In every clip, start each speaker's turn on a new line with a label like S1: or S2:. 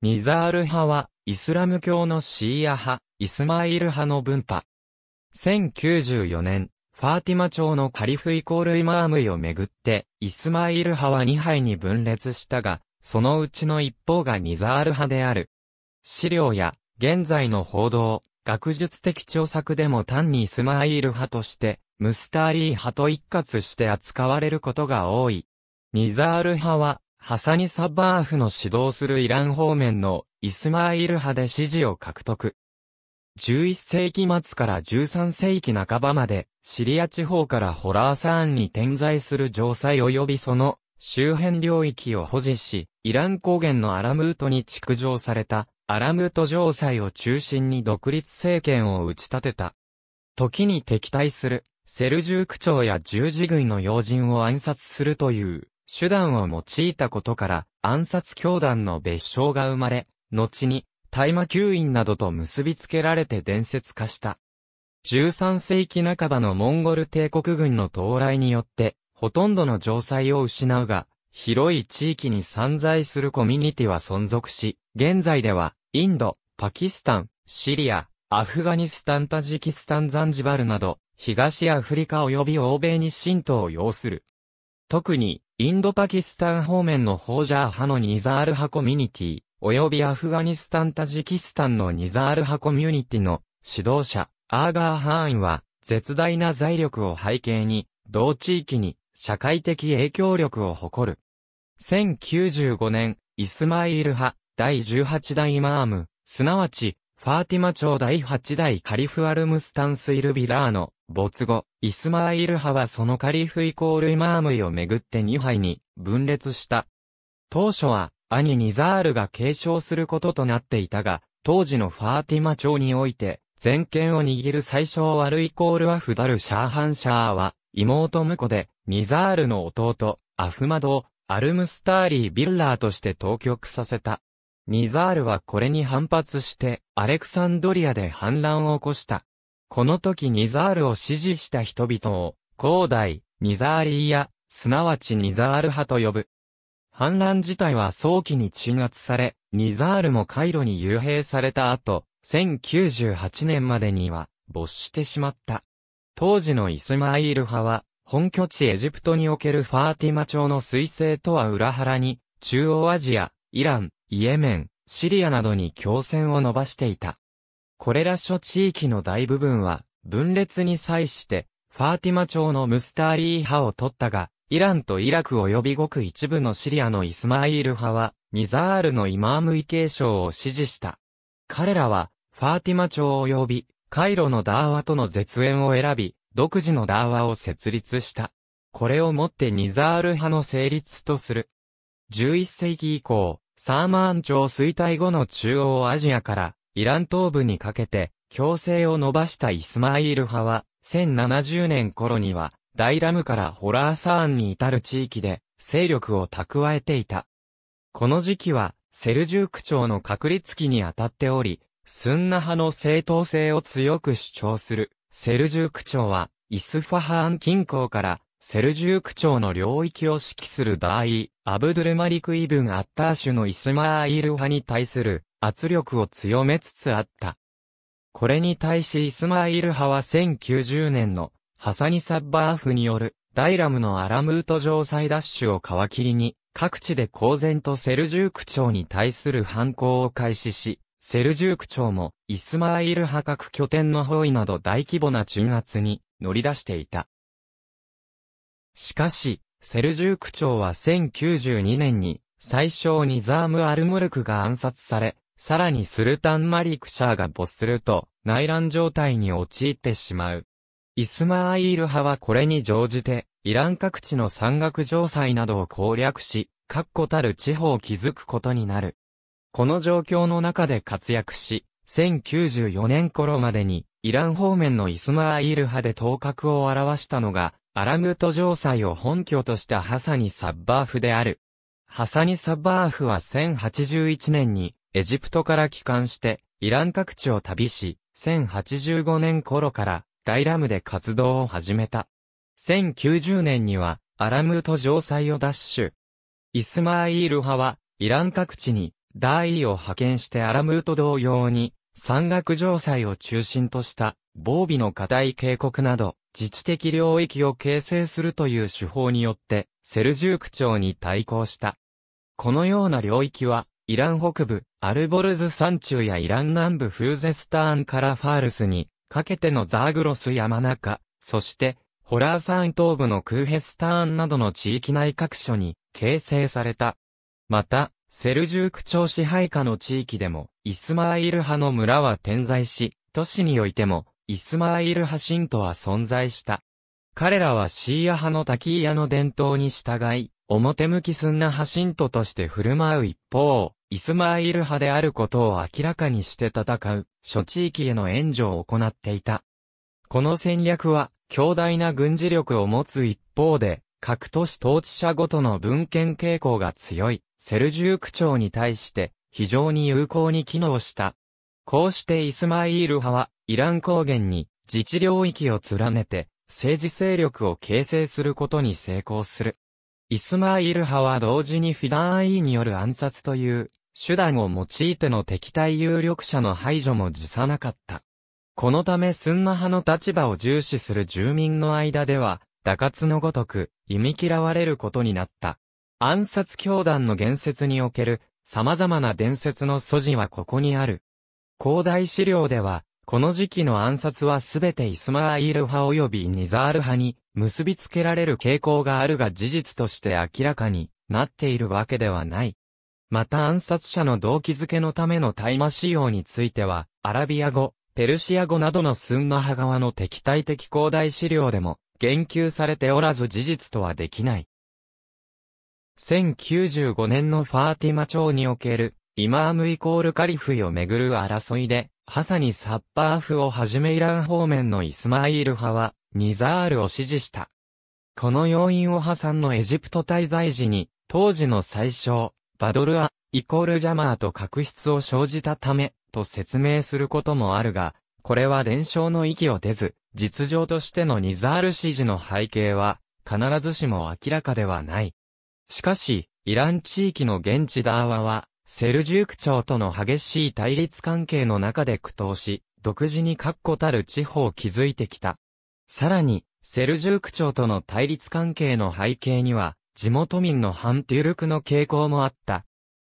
S1: ニザール派は、イスラム教のシーア派、イスマイル派の分派。1094年、ファーティマ朝のカリフイコールイマームイをめぐって、イスマイル派は2派に分裂したが、そのうちの一方がニザール派である。資料や、現在の報道、学術的調索でも単にイスマイル派として、ムスターリー派と一括して扱われることが多い。ニザール派は、ハサニ・サバーフの指導するイラン方面のイスマイル派で支持を獲得。11世紀末から13世紀半ばまで、シリア地方からホラーサーンに点在する城塞及びその周辺領域を保持し、イラン高原のアラムートに築城された、アラムート城塞を中心に独立政権を打ち立てた。時に敵対する、セルジューク朝や十字軍の要人を暗殺するという、手段を用いたことから暗殺教団の別称が生まれ、後に大麻吸引などと結びつけられて伝説化した。13世紀半ばのモンゴル帝国軍の到来によって、ほとんどの城塞を失うが、広い地域に散在するコミュニティは存続し、現在では、インド、パキスタン、シリア、アフガニスタンタジキスタンザンジバルなど、東アフリカ及び欧米に浸透を要する。特に、インドパキスタン方面のホージャー派のニザール派コミュニティ、及びアフガニスタンタジキスタンのニザール派コミュニティの指導者、アーガー・ハーンは、絶大な財力を背景に、同地域に社会的影響力を誇る。1095年、イスマイル派、第18代マーム、すなわち、ファーティマ朝第8代カリフアルムスタンスイルビラーの没後、イスマーイル派はそのカリフイコールイマームイをめぐって2杯に分裂した。当初は兄ニザールが継承することとなっていたが、当時のファーティマ朝において、全権を握る最小悪イコールアフダルシャーハンシャーは、妹婿で、ニザールの弟、アフマドを、アルムスターリー・ビルラーとして当局させた。ニザールはこれに反発して、アレクサンドリアで反乱を起こした。この時ニザールを支持した人々を、広大、ニザーリーや、すなわちニザール派と呼ぶ。反乱自体は早期に鎮圧され、ニザールもカイロに幽閉された後、1098年までには、没してしまった。当時のイスマイール派は、本拠地エジプトにおけるファーティマ朝の彗星とは裏腹に、中央アジア、イラン、イエメン、シリアなどに強戦を伸ばしていた。これら諸地域の大部分は、分裂に際して、ファーティマ朝のムスターリー派を取ったが、イランとイラク及びごく一部のシリアのイスマイール派は、ニザールのイマームシ継承を支持した。彼らは、ファーティマ朝及び、カイロのダーワとの絶縁を選び、独自のダーワを設立した。これをもってニザール派の成立とする。11世紀以降、サーマーン朝衰退後の中央アジアから、イラン東部にかけて、強制を伸ばしたイスマイール派は、1070年頃には、ダイラムからホラーサーンに至る地域で、勢力を蓄えていた。この時期は、セルジューク朝の確立期にあたっており、スンナ派の正当性を強く主張する、セルジューク朝は、イスファハーン近郊から、セルジューク朝の領域を指揮する場合、アブドゥルマリク・イブン・アッターシュのイスマーイール派に対する圧力を強めつつあった。これに対しイスマイル派は1090年のハサニ・サッバーフによるダイラムのアラムート城塞シュを皮切りに各地で公然とセルジューク朝に対する反抗を開始し、セルジューク朝もイスマイル派各拠点の包囲など大規模な鎮圧に乗り出していた。しかし、セルジューク朝は1092年に最小にザーム・アルムルクが暗殺され、さらにスルタン・マリク・シャーが没すると、内乱状態に陥ってしまう。イスマーイール派はこれに乗じて、イラン各地の山岳城塞などを攻略し、確固たる地方を築くことになる。この状況の中で活躍し、1094年頃までに、イラン方面のイスマーイール派で頭角を現したのが、アラムト城塞を本拠としたハサニ・サッバーフである。ハサニ・サッバーフは1081年に、エジプトから帰還して、イラン各地を旅し、1085年頃からダイラムで活動を始めた。1090年にはアラムート城塞を奪取。イスマイール派はイラン各地にダーイを派遣してアラムート同様に山岳城塞を中心とした防備の課題警告など自治的領域を形成するという手法によってセルジューク朝に対抗した。このような領域はイラン北部、アルボルズ山中やイラン南部フーゼスターンからファールスに、かけてのザーグロス山中、そして、ホラーサン東部のクーヘスターンなどの地域内各所に形成された。また、セルジューク朝支配下の地域でも、イスマイル派の村は点在し、都市においても、イスマイル派信徒は存在した。彼らはシーア派のタキーヤの伝統に従い、表向きすんな派信徒として振る舞う一方、イスマイル派であることを明らかにして戦う、諸地域への援助を行っていた。この戦略は、強大な軍事力を持つ一方で、各都市統治者ごとの文献傾向が強い、セルジューク朝に対して、非常に有効に機能した。こうしてイスマイール派は、イラン高原に自治領域を連ねて、政治勢力を形成することに成功する。イスマイル派は同時にフィダンアイによる暗殺という手段を用いての敵対有力者の排除も辞さなかった。このためスンナ派の立場を重視する住民の間では、打滑のごとく、忌み嫌われることになった。暗殺教団の言説における、様々な伝説の素地はここにある。広大資料では、この時期の暗殺はすべてイスマーイール派及びニザール派に結びつけられる傾向があるが事実として明らかになっているわけではない。また暗殺者の動機づけのための大麻使用については、アラビア語、ペルシア語などのスンナ派側の敵対的広大資料でも言及されておらず事実とはできない。1095年のファーティマ朝における、イマームイコールカリフをめぐる争いで、ハサニ・サッパーフをはじめイラン方面のイスマイール派は、ニザールを支持した。この要因を破産のエジプト滞在時に、当時の最小、バドルア、イコールジャマーと確執を生じたため、と説明することもあるが、これは伝承の域を出ず、実情としてのニザール支持の背景は、必ずしも明らかではない。しかし、イラン地域の現地ダーワは、セルジューク朝との激しい対立関係の中で苦闘し、独自に確固たる地方を築いてきた。さらに、セルジューク朝との対立関係の背景には、地元民の反デュルクの傾向もあった。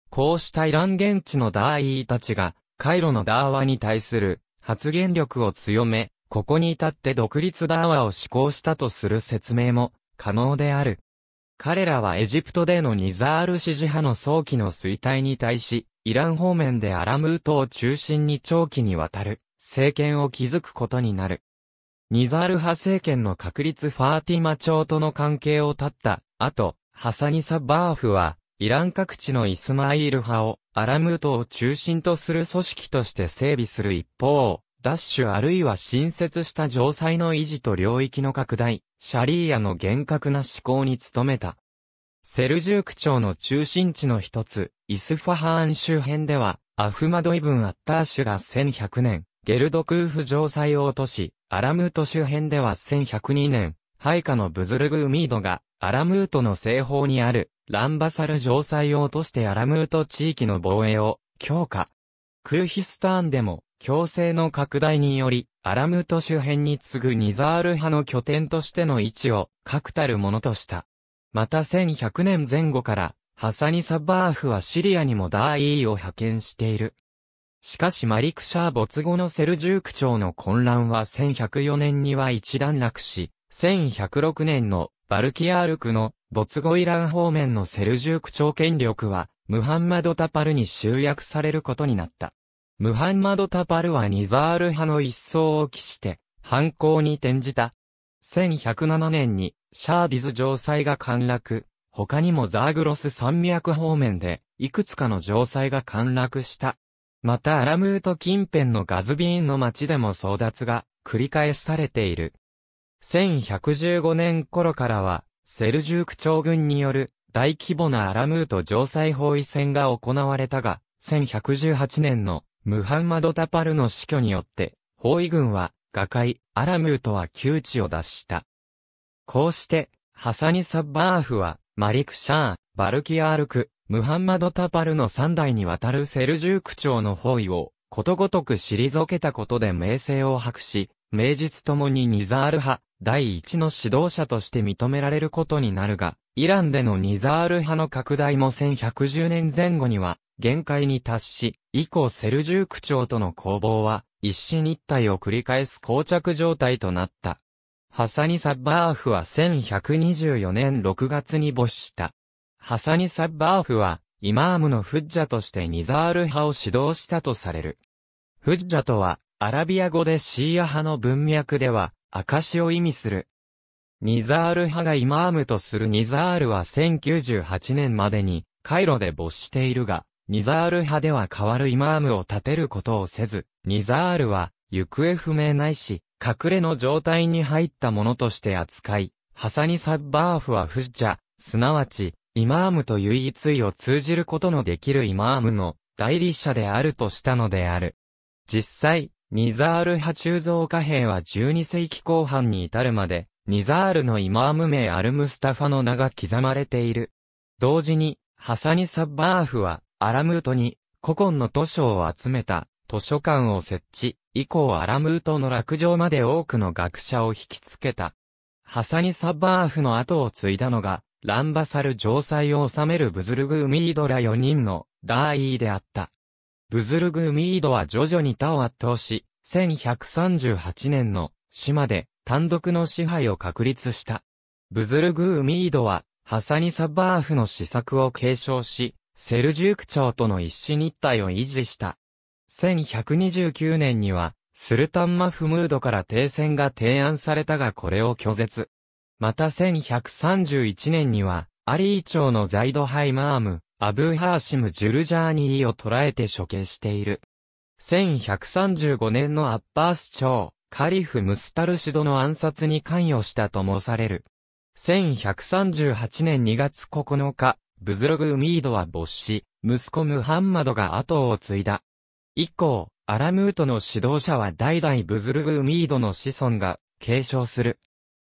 S1: こうしたイラン現地のダーイーたちが、カイロのダーワに対する発言力を強め、ここに至って独立ダーワを施行したとする説明も可能である。彼らはエジプトでのニザール支持派の早期の衰退に対し、イラン方面でアラムートを中心に長期にわたる政権を築くことになる。ニザール派政権の確立ファーティマ朝との関係を断った後、ハサニサ・バーフは、イラン各地のイスマイール派をアラムートを中心とする組織として整備する一方、ダッシュあるいは新設した城塞の維持と領域の拡大、シャリーアの厳格な施行に努めた。セルジューク朝の中心地の一つ、イスファハーン周辺では、アフマドイブン・アッターシュが1100年、ゲルドクーフ城塞を落とし、アラムート周辺では1102年、配下のブズルグーミードが、アラムートの西方にある、ランバサル城塞を落としてアラムート地域の防衛を、強化。クーヒスターンでも、強制の拡大により、アラムト周辺に次ぐニザール派の拠点としての位置を確たるものとした。また1100年前後から、ハサニ・サバーフはシリアにもダーイーを派遣している。しかしマリクシャー没後のセルジューク朝の混乱は1104年には一段落し、1106年のバルキアールクの没後イラン方面のセルジューク朝権力はムハンマド・タパルに集約されることになった。ムハンマド・タパルはニザール派の一層を期して、犯行に転じた。1107年に、シャーディズ城塞が陥落、他にもザーグロス山脈方面で、いくつかの城塞が陥落した。またアラムート近辺のガズビーンの町でも争奪が繰り返されている。1115年頃からは、セルジューク朝軍による大規模なアラムート城塞包囲戦が行われたが、1118年のムハンマド・タパルの死去によって、包囲軍は、瓦解、アラムーとは窮地を脱した。こうして、ハサニ・サッバーフは、マリク・シャー、バルキアールク、ムハンマド・タパルの三代にわたるセルジューク朝の包囲を、ことごとく退けたことで名声を博し、名実ともにニザール派、第一の指導者として認められることになるが、イランでのニザール派の拡大も1110年前後には、限界に達し、以降セルジューク朝との攻防は、一進一退を繰り返す膠着状態となった。ハサニ・サッバーフは1124年6月に没した。ハサニ・サッバーフは、イマームのフッジャとしてニザール派を指導したとされる。フッジャとは、アラビア語でシーア派の文脈では、証を意味する。ニザール派がイマームとするニザールは1098年までに、カイロで没しているが、ニザール派では変わるイマームを立てることをせず、ニザールは、行方不明ないし、隠れの状態に入ったものとして扱い、ハサニサッバーフはフッジャ、すなわち、イマームという一位を通じることのできるイマームの代理者であるとしたのである。実際、ニザール派鋳造貨幣は12世紀後半に至るまで、ニザールのイマーム名アルムスタファの名が刻まれている。同時に、ハサニサッバーフは、アラムートに古今の図書を集めた図書館を設置、以降アラムートの落城まで多くの学者を引きつけた。ハサニ・サバーフの後を継いだのが、ランバサル城塞を治めるブズルグ・ーミードら4人のダーイーであった。ブズルグ・ーミードは徐々に他を圧倒し、1138年の島で単独の支配を確立した。ブズルグ・ーミードは、ハサニ・サバーフの施策を継承し、セルジューク朝との一死日体を維持した。1129年には、スルタンマフムードから停戦が提案されたがこれを拒絶。また1131年には、アリー朝のザイドハイマーム、アブーハーシム・ジュルジャーニーを捕らえて処刑している。1135年のアッバース朝、カリフ・ムスタルシドの暗殺に関与したともされる。1138年2月9日、ブズログ・ウミードは没し、息子ムハンマドが後を継いだ。以降、アラムートの指導者は代々ブズルグ・ウミードの子孫が継承する。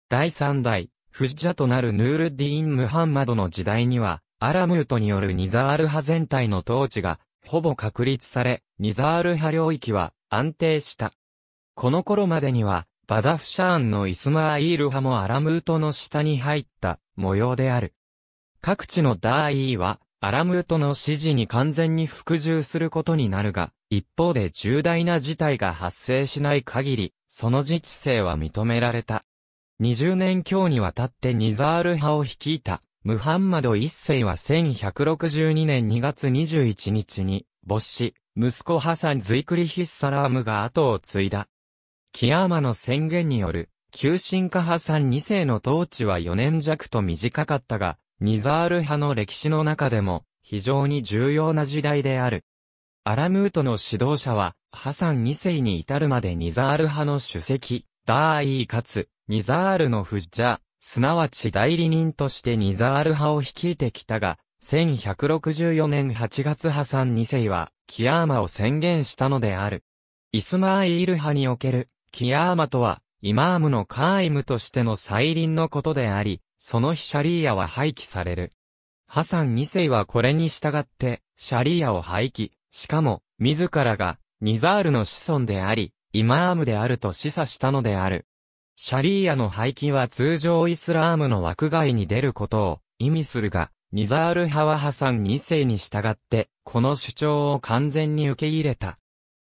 S1: 第三代、フジジャとなるヌールディーン・ムハンマドの時代には、アラムートによるニザール派全体の統治が、ほぼ確立され、ニザール派領域は安定した。この頃までには、バダフシャーンのイスマーイール派もアラムートの下に入った模様である。各地のダーイは、アラムートの指示に完全に服従することになるが、一方で重大な事態が発生しない限り、その自治性は認められた。20年強にわたってニザール派を率いた、ムハンマド一世は1162年2月21日に、没死、息子ハサン・ズイクリヒッサラームが後を継いだ。キアーマの宣言による、急進化ハサン2世の統治は4年弱と短かったが、ニザール派の歴史の中でも非常に重要な時代である。アラムートの指導者は、ハサン2世に至るまでニザール派の主席、ダーイーかつ、ニザールのフッジャ、すなわち代理人としてニザール派を率いてきたが、1164年8月ハサン2世は、キアーマを宣言したのである。イスマーイール派における、キアーマとは、イマームのカーイムとしての再臨のことであり、その日シャリーヤは廃棄される。ハサン2世はこれに従って、シャリーヤを廃棄、しかも、自らが、ニザールの子孫であり、イマームであると示唆したのである。シャリーヤの廃棄は通常イスラームの枠外に出ることを意味するが、ニザール派はハサン2世に従って、この主張を完全に受け入れた。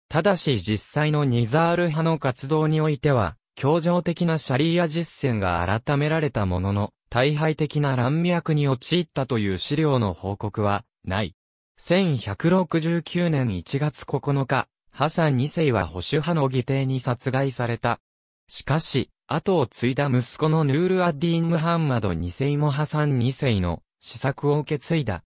S1: ただし実際のニザール派の活動においては、協情的なシャリーヤ実践が改められたものの、大敗的な乱脈に陥ったという資料の報告は、ない。1169年1月9日、ハサン2世は保守派の議定に殺害された。しかし、後を継いだ息子のヌールアッディン・ムハンマド2世もハサン2世の施策を受け継いだ。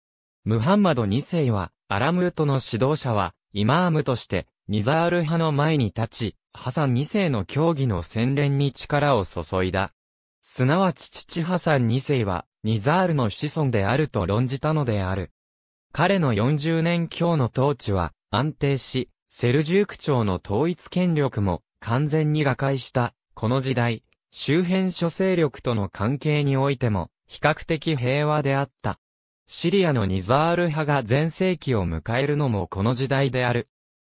S1: ムハンマド2世は、アラムートの指導者は、イマームとして、ニザール派の前に立ち、ハサン2世の教義の洗練に力を注いだ。すなわち父ハサン2世は、ニザールの子孫であると論じたのである。彼の40年強の統治は、安定し、セルジューク朝の統一権力も完全に瓦解した、この時代、周辺諸勢力との関係においても、比較的平和であった。シリアのニザール派が全盛期を迎えるのもこの時代である。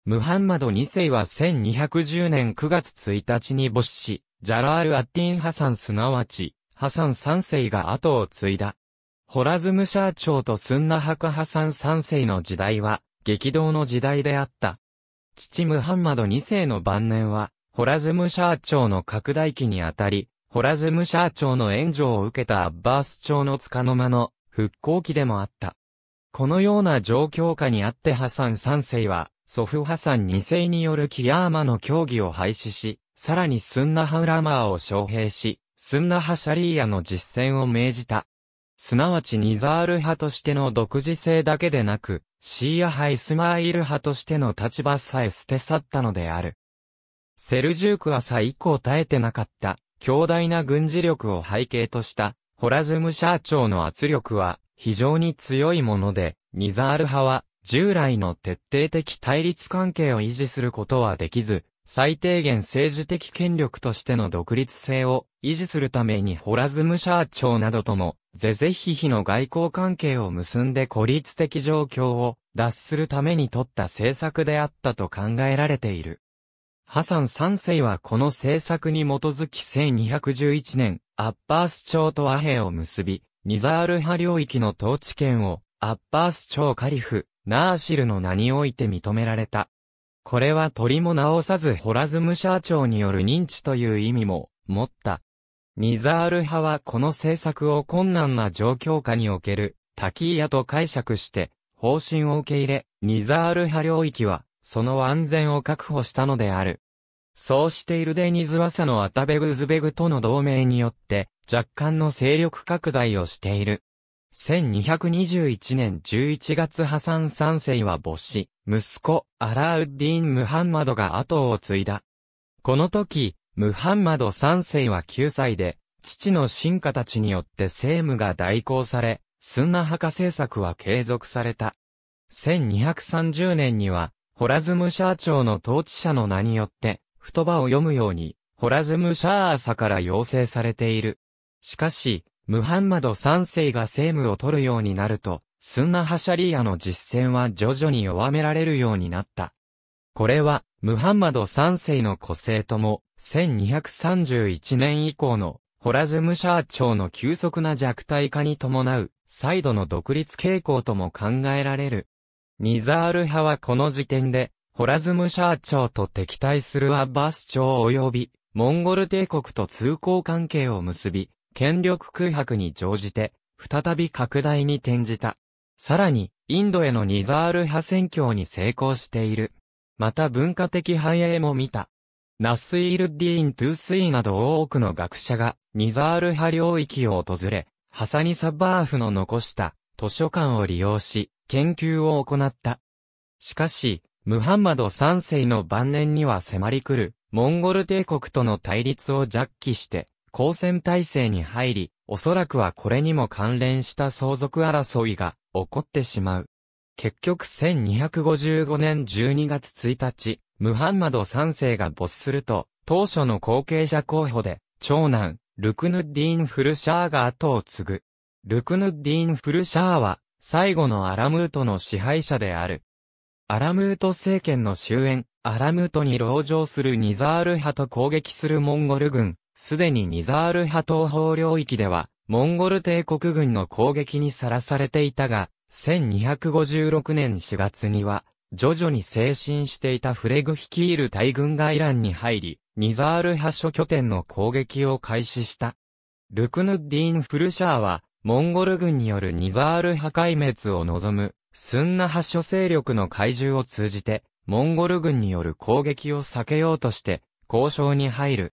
S1: ムハンマド2世は1210年9月1日に没し、ジャラール・アッティン・ハサンすなわち、ハサン3世が後を継いだ。ホラズムシャー朝とスンナハク・ハサン3世の時代は、激動の時代であった。父ムハンマド2世の晩年は、ホラズムシャー朝の拡大期にあたり、ホラズムシャー朝の援助を受けたアッバース朝の束の間の復興期でもあった。このような状況下にあってハサン3世は、ソフハサン2世によるキヤーマの協議を廃止し、さらにスンナハウラマーを招聘し、スンナハシャリーヤの実践を命じた。すなわちニザール派としての独自性だけでなく、シーア派イスマイル派としての立場さえ捨て去ったのである。セルジュークは再以降耐えてなかった、強大な軍事力を背景とした、ホラズム社長の圧力は非常に強いもので、ニザール派は従来の徹底的対立関係を維持することはできず、最低限政治的権力としての独立性を維持するためにホラズム・シャーなどとも、ぜぜひひの外交関係を結んで孤立的状況を脱するために取った政策であったと考えられている。ハサン三世はこの政策に基づき1211年、アッバース朝と和平を結び、ニザール派領域の統治権をアッバース朝カリフ、ナーシルの名において認められた。これは鳥も直さずホラズム社長による認知という意味も持った。ニザール派はこの政策を困難な状況下におけるタキーヤと解釈して方針を受け入れ、ニザール派領域はその安全を確保したのである。そうしているデニズワサのアタベグズベグとの同盟によって若干の勢力拡大をしている。1221年11月ハサン三世は没子、息子、アラウッディン・ムハンマドが後を継いだ。この時、ムハンマド三世は9歳で、父の進化たちによって政務が代行され、スンナ派政策は継続された。1230年には、ホラズムシャー朝の統治者の名によって、太葉を読むように、ホラズムシャー朝から要請されている。しかし、ムハンマド3世が政務を取るようになると、スンナハシャリーアの実践は徐々に弱められるようになった。これは、ムハンマド3世の個性とも、1231年以降の、ホラズムシャー朝の急速な弱体化に伴う、再度の独立傾向とも考えられる。ニザール派はこの時点で、ホラズムシャー朝と敵対するアッバス朝及び、モンゴル帝国と通行関係を結び、権力空白に乗じて、再び拡大に転じた。さらに、インドへのニザール派宣教に成功している。また文化的繁栄も見た。ナスイルディーン・トゥースイなど多くの学者が、ニザール派領域を訪れ、ハサニ・サバーフの残した図書館を利用し、研究を行った。しかし、ムハンマド3世の晩年には迫り来る、モンゴル帝国との対立を弱気して、交戦体制に入り、おそらくはこれにも関連した相続争いが起こってしまう。結局1255年12月1日、ムハンマド3世が没すると、当初の後継者候補で、長男、ルクヌッディーン・フルシャーが後を継ぐ。ルクヌッディーン・フルシャーは、最後のアラムートの支配者である。アラムート政権の終焉、アラムートに籠城するニザール派と攻撃するモンゴル軍、すでにニザール派東方領域では、モンゴル帝国軍の攻撃にさらされていたが、1256年4月には、徐々に精神していたフレグ率いる大軍がイランに入り、ニザール派諸拠点の攻撃を開始した。ルクヌッディーン・フルシャーは、モンゴル軍によるニザール派壊滅を望む、スンナ派諸勢力の怪獣を通じて、モンゴル軍による攻撃を避けようとして、交渉に入る。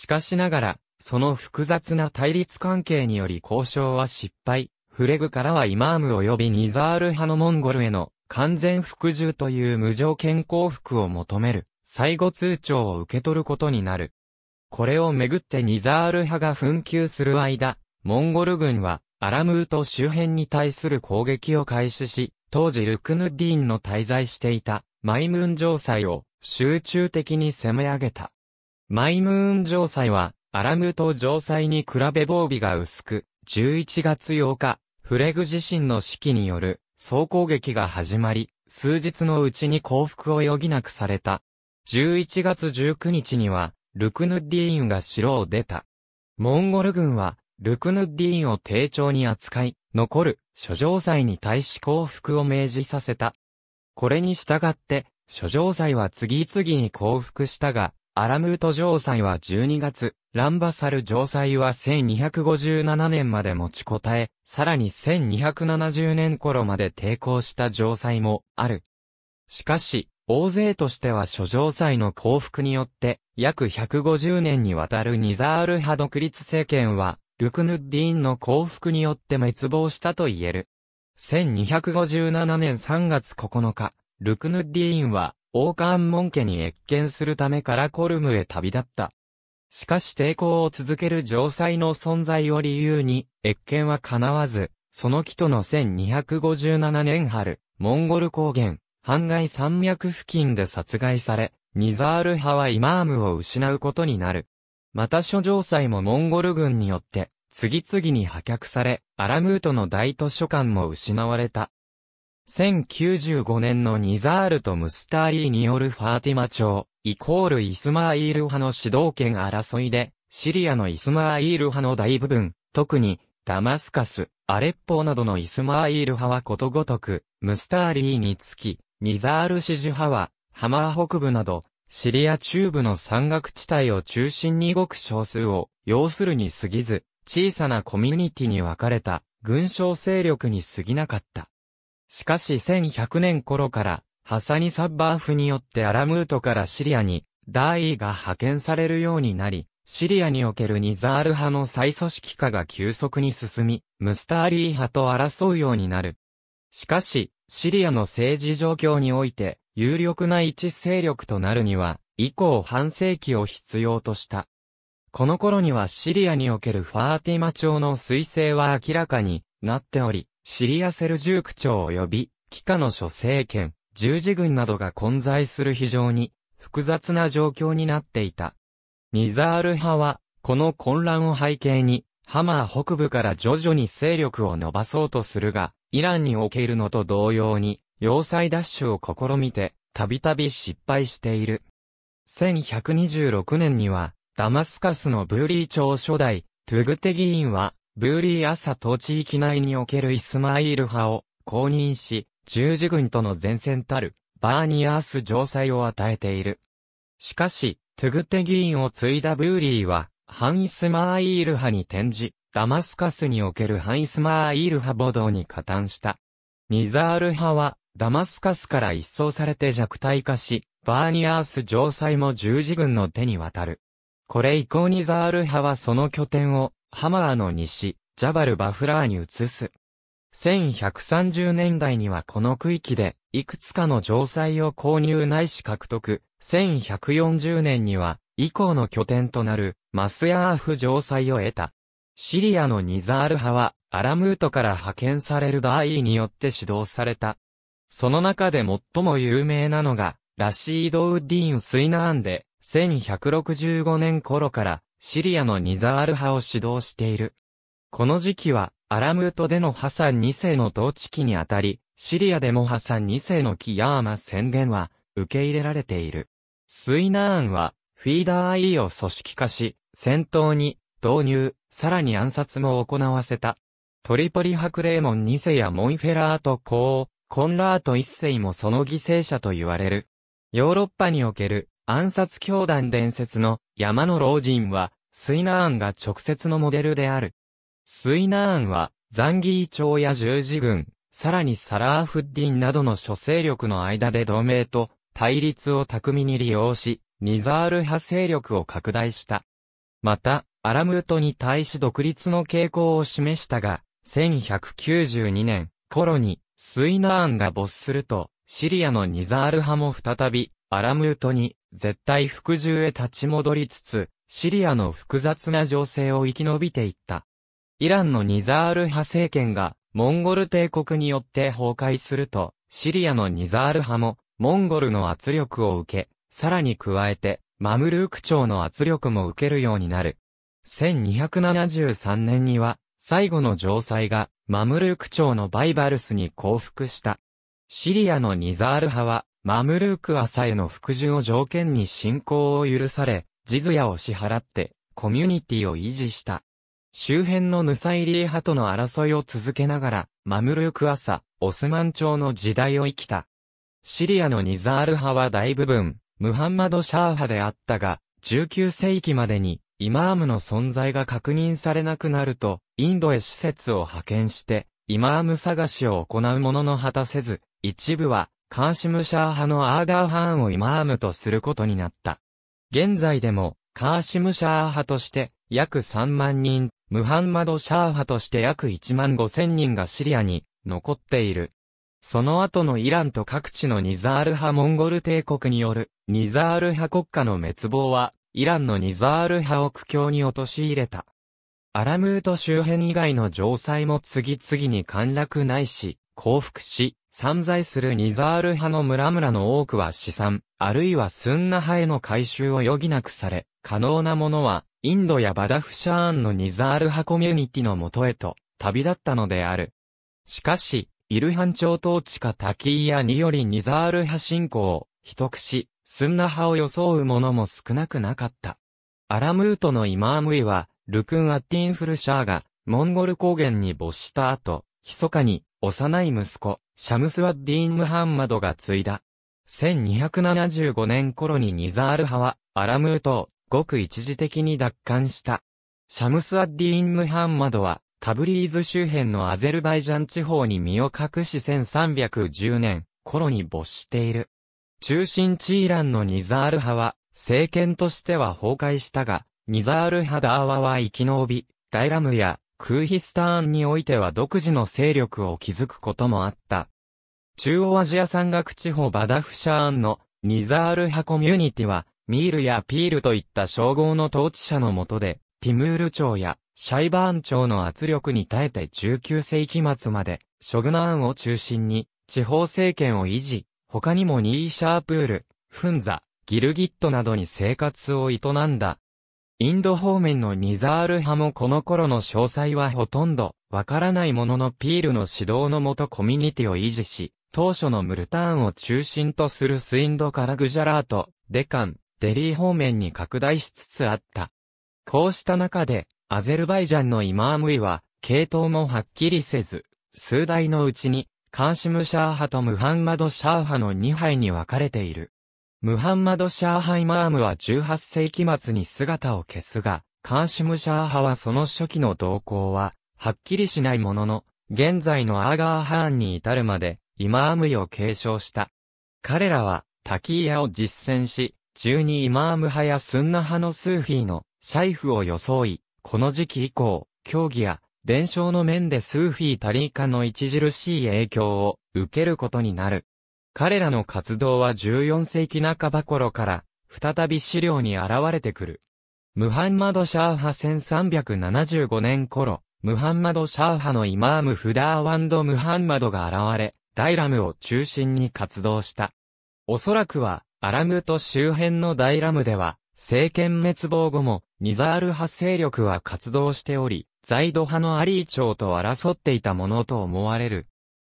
S1: しかしながら、その複雑な対立関係により交渉は失敗。フレグからはイマーム及びニザール派のモンゴルへの完全服従という無条件降伏を求める、最後通帳を受け取ることになる。これをめぐってニザール派が紛糾する間、モンゴル軍はアラムート周辺に対する攻撃を開始し、当時ルクヌディーンの滞在していたマイムーン城塞を集中的に攻め上げた。マイムーン城塞は、アラム島城塞に比べ防備が薄く、11月8日、フレグ自身の指揮による総攻撃が始まり、数日のうちに降伏を余儀なくされた。11月19日には、ルクヌッディーンが城を出た。モンゴル軍は、ルクヌッディーンを丁重に扱い、残る諸城祭に対し降伏を命じさせた。これに従って、諸城祭は次々に降伏したが、アラムート城塞は12月、ランバサル城塞は1257年まで持ちこたえ、さらに1270年頃まで抵抗した城塞もある。しかし、大勢としては諸城塞の降伏によって、約150年にわたるニザール派独立政権は、ルクヌッディーンの降伏によって滅亡したと言える。1257年3月9日、ルクヌッディーンは、王冠門家に越見するためからコルムへ旅立った。しかし抵抗を続ける城塞の存在を理由に、越見は叶わず、その木との1257年春、モンゴル高原、半外山脈付近で殺害され、ニザール派はイマームを失うことになる。また諸城塞もモンゴル軍によって、次々に破却され、アラムートの大図書館も失われた。1095年のニザールとムスターリーによるファーティマ朝、イコールイスマーイール派の主導権争いで、シリアのイスマーイール派の大部分、特に、ダマスカス、アレッポなどのイスマーイール派はことごとく、ムスターリーにつき、ニザール支持派は、ハマー北部など、シリア中部の山岳地帯を中心にごく少数を、要するに過ぎず、小さなコミュニティに分かれた、軍将勢力に過ぎなかった。しかし1100年頃から、ハサニ・サッバーフによってアラムートからシリアに、ダーイーが派遣されるようになり、シリアにおけるニザール派の再組織化が急速に進み、ムスターリー派と争うようになる。しかし、シリアの政治状況において、有力な一勢力となるには、以降半世紀を必要とした。この頃にはシリアにおけるファーティマ朝の彗星は明らかになっており、シリアセルジューク朝及び、帰化の諸政権、十字軍などが混在する非常に複雑な状況になっていた。ニザール派は、この混乱を背景に、ハマー北部から徐々に勢力を伸ばそうとするが、イランにおけるのと同様に、要塞奪取を試みて、たびたび失敗している。1126年には、ダマスカスのブーリー朝初代、トゥグテ議員は、ブーリー・アサと地域内におけるイスマイール派を公認し、十字軍との前線たるバーニアース城塞を与えている。しかし、トゥグテ議員を継いだブーリーは、反イスマーイール派に転じ、ダマスカスにおける反イスマーイール派暴動に加担した。ニザール派は、ダマスカスから一掃されて弱体化し、バーニアース城塞も十字軍の手に渡る。これ以降ニザール派はその拠点をハマーの西、ジャバルバフラーに移す。1130年代にはこの区域で、いくつかの城塞を購入ないし獲得、1140年には、以降の拠点となる、マスヤーフ城塞を得た。シリアのニザール派は、アラムートから派遣されるダーイーによって指導された。その中で最も有名なのが、ラシード・ウッディーン・スイナーンで、1165年頃から、シリアのニザール派を指導している。この時期は、アラムートでのハサン2世の統治期にあたり、シリアでもハサン2世のキヤーマ宣言は、受け入れられている。スイナーンは、フィーダー IE を組織化し、戦闘に、導入、さらに暗殺も行わせた。トリポリクレーモン2世やモンフェラート公、コンラート1世もその犠牲者と言われる。ヨーロッパにおける暗殺教団伝説の山の老人は、スイナーンが直接のモデルである。スイナーンは、ザンギー朝や十字軍、さらにサラーフッディンなどの諸勢力の間で同盟と対立を巧みに利用し、ニザール派勢力を拡大した。また、アラムートに対し独立の傾向を示したが、1192年頃にスイナーンが没すると、シリアのニザール派も再びアラムートに絶対服従へ立ち戻りつつ、シリアの複雑な情勢を生き延びていった。イランのニザール派政権が、モンゴル帝国によって崩壊すると、シリアのニザール派も、モンゴルの圧力を受け、さらに加えて、マムルーク朝の圧力も受けるようになる。1273年には、最後の城塞が、マムルーク朝のバイバルスに降伏した。シリアのニザール派は、マムルーク朝への服従を条件に信仰を許され、ジズヤを支払って、コミュニティを維持した。周辺のヌサイリー派との争いを続けながら、マムルーク朝、オスマン朝の時代を生きた。シリアのニザール派は大部分、ムハンマド・シャー派であったが、19世紀までに、イマームの存在が確認されなくなると、インドへ施設を派遣して、イマーム探しを行うものの果たせず、一部は、カーシムシャー派のアーダーハーンをイマームとすることになった。現在でも、カーシムシャー派として約3万人、ムハンマドシャー派として約1万5千人がシリアに残っている。その後のイランと各地のニザール派モンゴル帝国によるニザール派国家の滅亡は、イランのニザール派を苦境に陥れた。アラムート周辺以外の城塞も次々に陥落ないし、降伏し、散在するニザール派の村々の多くは資産、あるいはスンナ派への改修を余儀なくされ、可能なものは、インドやバダフシャーンのニザール派コミュニティのもとへと、旅立ったのである。しかし、イルハン朝統治下タキーヤによりニザール派信仰を、秘匿し、スンナ派を装う者も少なくなかった。アラムートのイマームイは、ルクン・アッティンフルシャーが、モンゴル高原に没した後、密かに、幼い息子、シャムスワッディーン・ムハンマドが継いだ。1275年頃にニザール派は、アラムートを、ごく一時的に奪還した。シャムスワッディーン・ムハンマドは、タブリーズ周辺のアゼルバイジャン地方に身を隠し1310年頃に没している。中心地イランのニザール派は、政権としては崩壊したが、ニザール派ダーワは生き延び、ダイラムやクーヒスターンにおいては独自の勢力を築くこともあった。中央アジア山岳地方バダフシャーンのニザール派コミュニティは、ミールやピールといった称号の統治者のもとで、ティムール朝やシャイバーン朝の圧力に耐えて19世紀末まで、ショグナーンを中心に地方政権を維持、他にもニーシャープール、フンザ、ギルギットなどに生活を営んだ。インド方面のニザール派もこの頃の詳細はほとんどわからないもののピールの指導のもとコミュニティを維持し、当初のムルターンを中心とするスインドからグジャラート、デカン、デリー方面に拡大しつつあった。こうした中で、アゼルバイジャンのイマームイは、系統もはっきりせず、数代のうちに、カーシムシャー派とムハンマド・シャー派の2派に分かれている。ムハンマド・シャーハイマームは18世紀末に姿を消すが、カーシム・シャーハはその初期の動向は、はっきりしないものの、現在のアーガーハーンに至るまで、イマーム位を継承した。彼らは、タキーヤを実践し、中にイマーム派やスンナ派のスーフィーの、シャイフを装い、この時期以降、教義や、伝承の面でスーフィータリーカの著しい影響を受けることになる。彼らの活動は14世紀半ば頃から、再び資料に現れてくる。ムハンマド・シャーハ1375年頃、ムハンマド・シャーハのイマーム・フダーワンド・ムハンマドが現れ、ダイラムを中心に活動した。おそらくは、アラムと周辺のダイラムでは、政権滅亡後も、ニザール派勢力は活動しており、ザイド派のアリー朝と争っていたものと思われる。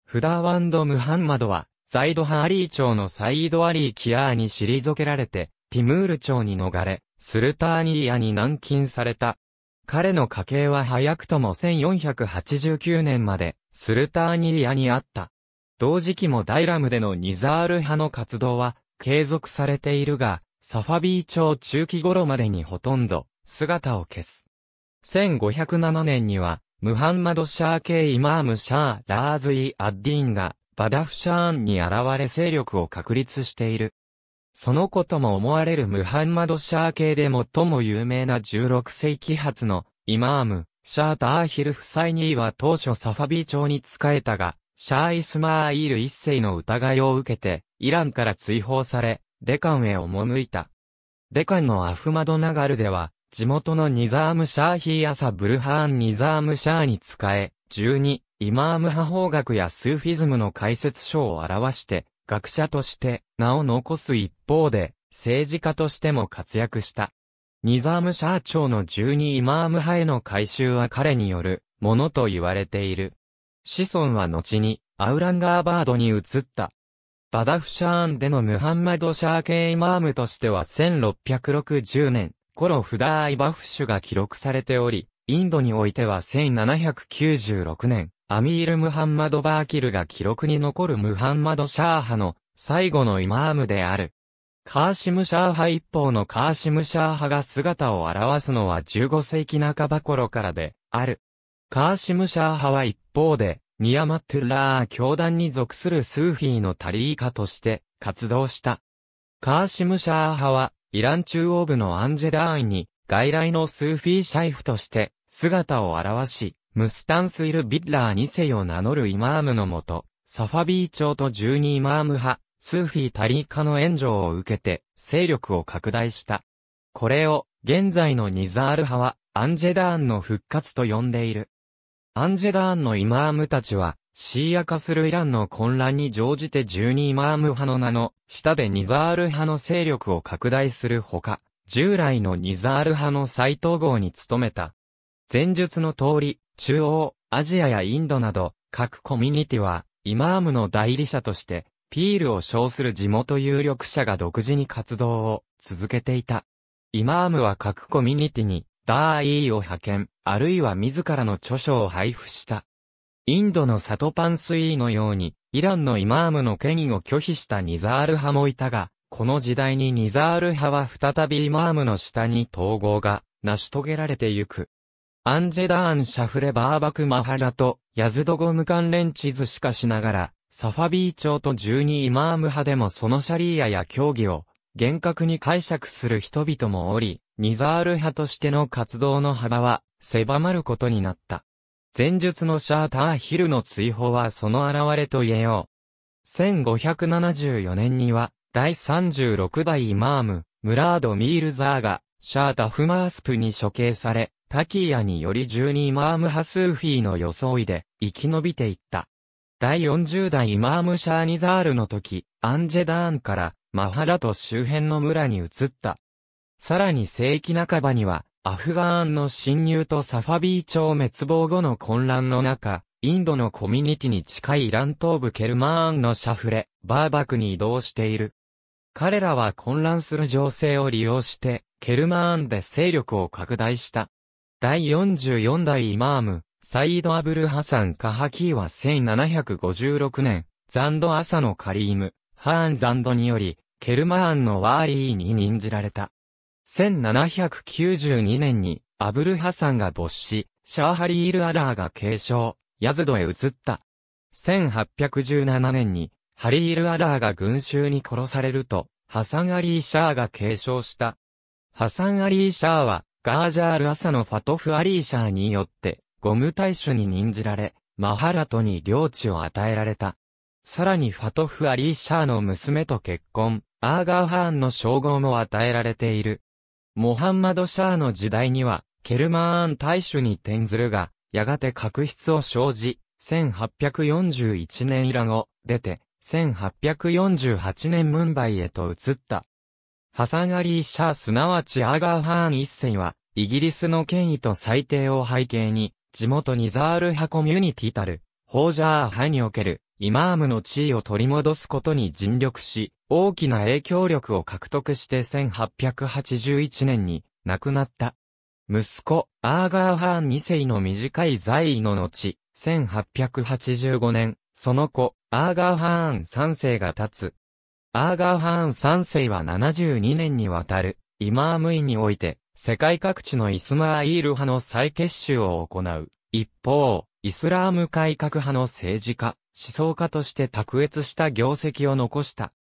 S1: フダーワンド・ムハンマドは、ザイドハーリー朝のサイードアリー・キアーに退けられて、ティムール朝に逃れ、スルターニーヤに軟禁された。彼の家系は早くとも1489年まで、スルターニーヤにあった。同時期もダイラムでのニザール派の活動は、継続されているが、サファビー朝中期頃までにほとんど、姿を消す。1507年には、ムハンマド・シャーケイマーム・シャー・ラーズイ・アッディーンが、バダフシャーンに現れ勢力を確立している。そのことも思われるムハンマド・シャー系で最も有名な16世紀発のイマーム、シャーターヒル夫妻には当初サファビー朝に仕えたが、シャーイスマーイール一世の疑いを受けて、イランから追放され、デカンへ赴いた。デカンのアフマドナガルでは、地元のニザームシャーヒーアサブルハーンニザームシャーに仕え、12イマーム派法学やスーフィズムの解説書を表して、学者として名を残す一方で、政治家としても活躍した。ニザームシャー朝の十二イマーム派への改修は彼によるものと言われている。子孫は後にアウランガーバードに移った。バダフシャーンでのムハンマド・シャー系イマームとしては1660年頃フダーイ・バフシュが記録されており、インドにおいては1796年アミール・ムハンマド・バーキルが記録に残るムハンマド・シャー派の最後のイマームである。カーシムシャーハ一方のカーシムシャー派が姿を現すのは15世紀半ば頃からである。カーシムシャー派は一方で、ニアマットゥラー教団に属するスーフィーのタリーカとして活動した。カーシムシャー派は、イラン中央部のアンジェダーンに外来のスーフィーシャイフとして姿を現し、ムスタンスイル・ビッラー2世を名乗るイマームのもと、サファビー朝と12イマーム派、スーフィー・タリーカの援助を受けて、勢力を拡大した。これを、現在のニザール派は、アンジェダーンの復活と呼んでいる。アンジェダーンのイマームたちは、シーア化するイランの混乱に乗じて12イマーム派の名の、下でニザール派の勢力を拡大するほか、従来のニザール派の再統合に努めた。前述の通り、中央、アジアやインドなど、各コミュニティは、イマームの代理者として、ピールを称する地元有力者が独自に活動を続けていた。イマームは各コミュニティに、ダーイーを派遣、あるいは自らの著書を配布した。インドのサトパンスイーのように、イランのイマームの権威を拒否したニザール派もいたが、この時代にニザール派は再びイマームの下に統合が成し遂げられてゆく。アンジェダーン・シャフレ・バーバク・マハラと、ヤズドゴム関連地図しかしながら、サファビー朝と12イマーム派でもそのシャリーアや教義を、厳格に解釈する人々もおり、ニザール派としての活動の幅は、狭まることになった。前述のシャーターヒルの追放はその現れと言えよう。1574年には、第36代イマーム、ムラード・ミールザーが、シャータ・フマースプに処刑され、タキーヤにより12イマームハスーフィーの装いで生き延びていった。第40代イマームシャーニザールの時、アンジェダーンからマハラト周辺の村に移った。さらに世紀半ばには、アフガーンの侵入とサファビー朝滅亡後の混乱の中、インドのコミュニティに近いイラン東部ケルマーンのシャフレ、バーバクに移動している。彼らは混乱する情勢を利用して、ケルマーンで勢力を拡大した。第44代イマーム、サイード・アブル・ハサン・カハキーは1756年、ザンド・アサのカリーム、ハーン・ザンドにより、ケルマーンのワーリーに任じられた。1792年に、アブル・ハサンが没死、シャーハリール・アラーが継承、ヤズドへ移った。1817年に、ハリール・アラーが群衆に殺されると、ハサン・アリー・シャーが継承した。ハサン・アリー・シャーは、ガージャール・アサのファトフ・アリーシャーによって、ゴム大主に任じられ、マハラトに領地を与えられた。さらにファトフ・アリーシャーの娘と結婚、アーガーハーンの称号も与えられている。モハンマド・シャーの時代には、ケルマーン大主に転ずるが、やがて確執を生じ、1841年以来後、出て、1848年ムンバイへと移った。ハサン・アリー・シャーすなわちアーガー・ハーン一世は、イギリスの権威と裁定を背景に、地元ニザール派コミュニティたる、ホージャー派における、イマームの地位を取り戻すことに尽力し、大きな影響力を獲得して1881年に亡くなった。息子、アーガー・ハーン2世の短い在位の後、1885年、その子、アーガー・ハーン3世が立つ、アーガー・ハーン3世は72年にわたる、イマームイにおいて、世界各地のイスマーイール派の再結集を行う。一方、イスラーム改革派の政治家、思想家として卓越した業績を残した。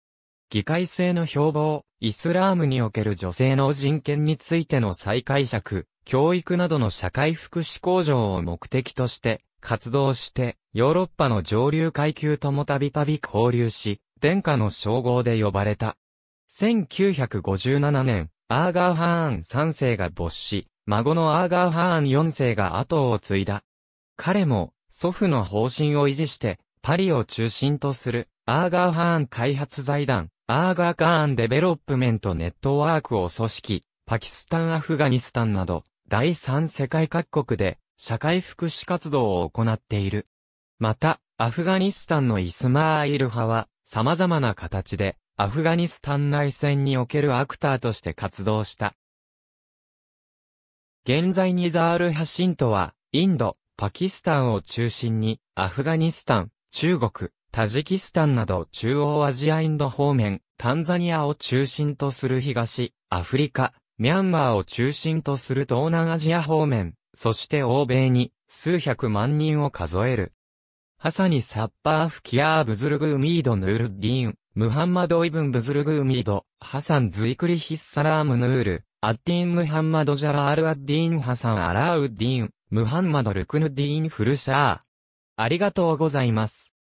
S1: 議会制の標榜、イスラームにおける女性の人権についての再解釈、教育などの社会福祉向上を目的として活動して、ヨーロッパの上流階級ともたびたび交流し、殿下の称号で呼ばれた。1957年、アーガーハーン3世が没死、孫のアーガーハーン4世が後を継いだ。彼も、祖父の方針を維持して、パリを中心とする、アーガーハーン開発財団、アーガーカーンデベロップメントネットワークを組織、パキスタンアフガニスタンなど、第三世界各国で、社会福祉活動を行っている。また、アフガニスタンのイスマーイル派は、様々な形で、アフガニスタン内戦におけるアクターとして活動した。現在にザール・ハシントは、インド、パキスタンを中心に、アフガニスタン、中国、タジキスタンなど中央アジアインド方面、タンザニアを中心とする東、アフリカ、ミャンマーを中心とする東南アジア方面、そして欧米に数百万人を数えるハサニ・サッパーフ・キアー・ブズルグー・ミード・ヌール・ディーン、ムハンマド・イブン・ブズルグー・ミード、ハサン・ズイクリ・ヒッサラーム・ヌール、アッディーン・ムハンマド・ジャラール・アッディーン・ハサン・アラウディーン、ムハンマド・ルクヌ・ディーン・フルシャー。ありがとうございます。